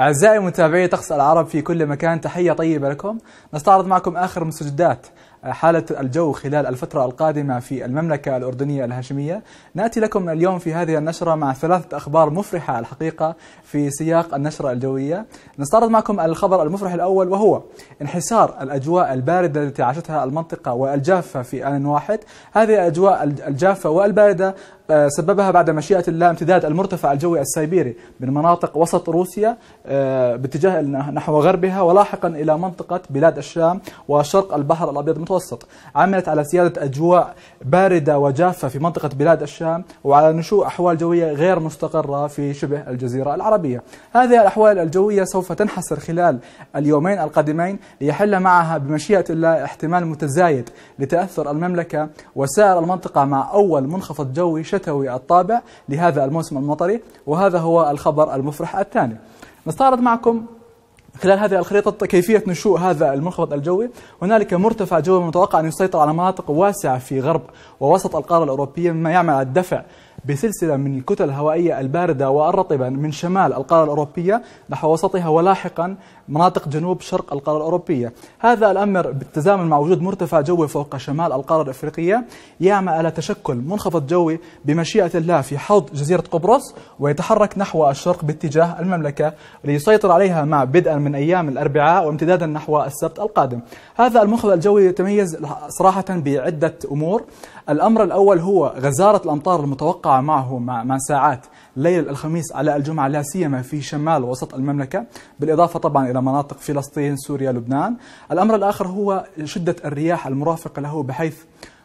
أعزائي متابعي طقس العرب في كل مكان تحية طيبة لكم نستعرض معكم آخر مسجدات آه، حالة الجو خلال الفترة القادمة في المملكة الأردنية الهاشمية نأتي لكم اليوم في هذه النشرة مع ثلاثة أخبار مفرحة الحقيقة في سياق النشرة الجوية نستعرض معكم الخبر المفرح الأول وهو انحسار الأجواء الباردة التي عاشتها المنطقة والجافة في آن واحد هذه الأجواء الجافة والباردة آه، سببها بعد مشيئة الله امتداد المرتفع الجوي السيبيري من مناطق وسط روسيا آه، باتجاه نحو غربها ولاحقا إلى منطقة بلاد الشام وشرق البحر الأبيض المتوسط عملت على سيادة أجواء باردة وجافة في منطقة بلاد الشام وعلى نشوء أحوال جوية غير مستقرة في شبه الجزيرة العربية هذه الأحوال الجوية سوف تنحسر خلال اليومين القادمين ليحل معها بمشيئة الله احتمال متزايد لتأثر المملكة وسائر المنطقة مع أول منخفض جوي الشتوي الطابع لهذا الموسم المطري وهذا هو الخبر المفرح الثاني نستعرض معكم خلال هذه الخريطة كيفية نشوء هذا المنخفض الجوي هنالك مرتفع جوي متوقع أن يسيطر على مناطق واسعة في غرب ووسط القارة الأوروبية مما يعمل على الدفع بسلسلة من الكتل الهوائية الباردة والرطبة من شمال القارة الأوروبية نحو وسطها ولاحقا مناطق جنوب شرق القارة الأوروبية هذا الأمر بالتزامن مع وجود مرتفع جوي فوق شمال القارة الأفريقية يعمل على تشكل منخفض جوي بمشيئة الله في حوض جزيرة قبرص ويتحرك نحو الشرق باتجاه المملكة ليسيطر عليها مع بدءا من أيام الأربعاء وامتدادا نحو السبت القادم هذا المنخفض الجوي يتميز صراحة بعدة أمور الأمر الأول هو غزارة الأمطار المتوقعة معه مع, مع ساعات ليل الخميس على الجمعة لا سيما في شمال وسط المملكة بالإضافة طبعا إلى مناطق فلسطين سوريا لبنان الأمر الآخر هو شدة الرياح المرافقة له بحيث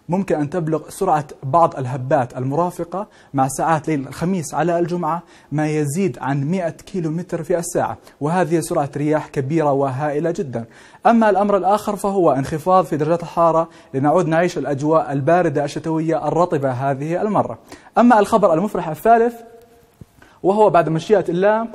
ممكن أن تبلغ سرعة بعض الهبات المرافقة مع ساعات ليل الخميس على الجمعة ما يزيد عن 100 متر في الساعة وهذه سرعة رياح كبيرة وهائلة جدا أما الأمر الآخر فهو انخفاض في درجات الحرارة لنعود نعيش الأجواء الباردة الشتوية الرطبة هذه المرة أما الخبر المفرح الثالث وهو بعد مشيئة الله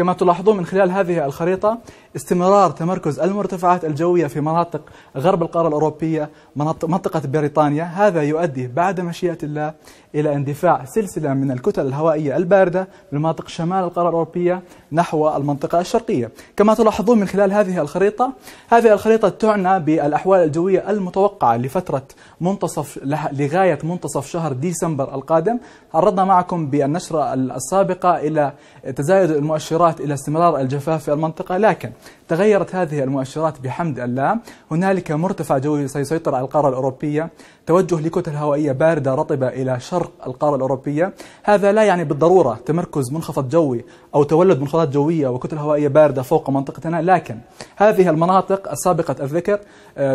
كما تلاحظون من خلال هذه الخريطة استمرار تمركز المرتفعات الجوية في مناطق غرب القارة الأوروبية منطقة بريطانيا هذا يؤدي بعد مشيئة الله إلى اندفاع سلسلة من الكتل الهوائية الباردة من مناطق شمال القارة الأوروبية نحو المنطقة الشرقية كما تلاحظون من خلال هذه الخريطة هذه الخريطة تعنى بالأحوال الجوية المتوقعة لفترة منتصف لغاية منتصف شهر ديسمبر القادم عرضنا معكم بالنشرة السابقة إلى تزايد المؤشرات المؤشرات إلى استمرار الجفاف في المنطقة لكن تغيرت هذه المؤشرات بحمد الله هنالك مرتفع جوي سيسيطر على القارة الأوروبية توجه لكتل هوائية باردة رطبة إلى شرق القارة الأوروبية هذا لا يعني بالضرورة تمركز منخفض جوي أو تولد منخفضات جوية وكتل هوائية باردة فوق منطقتنا لكن هذه المناطق السابقة الذكر آه،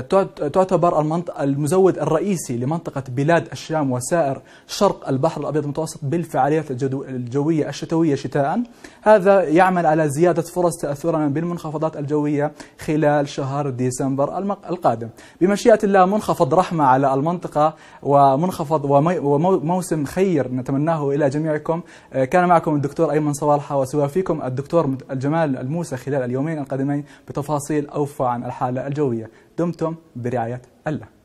تعتبر المنطقة المزود الرئيسي لمنطقة بلاد الشام وسائر شرق البحر الأبيض المتوسط بالفعاليات الجوية الشتوية شتاء هذا يعمل على زيادة فرص تأثرنا بالمنخفضات الجوية خلال شهر ديسمبر القادم بمشيئة الله منخفض رحمة على المنطقة ومنخفض وموسم خير نتمناه إلى جميعكم آه، كان معكم الدكتور أيمن صوالحة وسوافيكم الدكتور الجمال الموسى خلال اليومين القادمين بتفاصيل أوفى عن الحالة الجوية دمتم برعاية الله